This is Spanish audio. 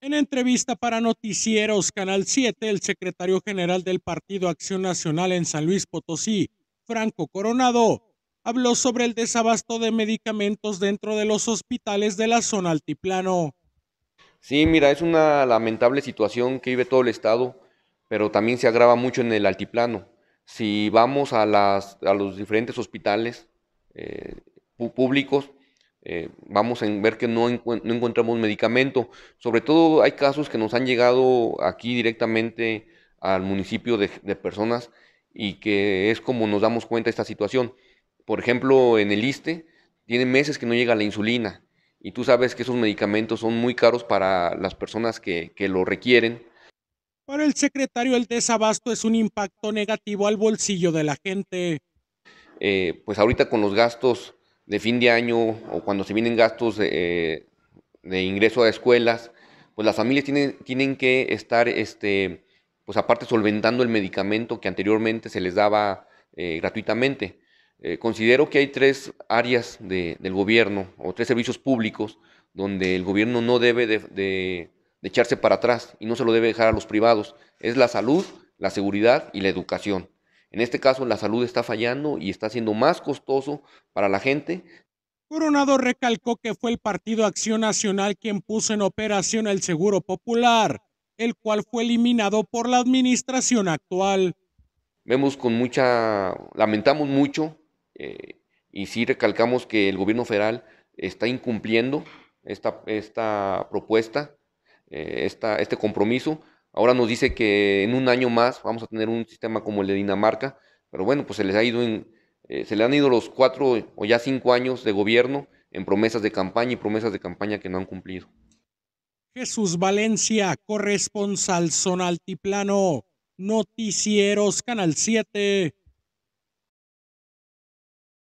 En entrevista para Noticieros Canal 7, el secretario general del Partido Acción Nacional en San Luis Potosí, Franco Coronado, habló sobre el desabasto de medicamentos dentro de los hospitales de la zona altiplano. Sí, mira, es una lamentable situación que vive todo el estado, pero también se agrava mucho en el altiplano. Si vamos a, los diferentes hospitales eh, públicos, eh, vamos a ver que no, no, encontramos medicamento. Sobre todo hay casos que nos han llegado aquí directamente al municipio de, personas y que es como nos damos cuenta de esta situación. Por ejemplo, en el ISTE tiene meses que no llega la insulina y tú sabes que esos medicamentos son muy caros para las personas que, lo requieren. Para el secretario, el desabasto es un impacto negativo al bolsillo de la gente. Eh, pues ahorita con los gastos de fin de año o cuando se vienen gastos eh, de ingreso a escuelas, pues las familias tienen, tienen que estar, este, pues aparte solventando el medicamento que anteriormente se les daba eh, gratuitamente. Eh, considero que hay tres áreas de, del gobierno o tres servicios públicos donde el gobierno no debe de echarse para atrás y no se lo debe dejar a los privados. Es la salud, la seguridad y la educación. En este caso, la salud está fallando y está siendo más costoso para la gente. Coronado recalcó que fue el Partido Acción Nacional quien puso en operación el Seguro Popular, el cual fue eliminado por la administración actual. Vemos con mucha, lamentamos mucho eh, y sí recalcamos que el gobierno federal está incumpliendo esta, esta propuesta, eh, este compromiso. Ahora nos dice que en un año más vamos a tener un sistema como el de Dinamarca, pero bueno, pues se les ha ido en, eh, se le han ido los cuatro o ya cinco años de gobierno en promesas de campaña y promesas de campaña que no han cumplido. Jesús Valencia, corresponsal son Altiplano, Noticieros Canal 7.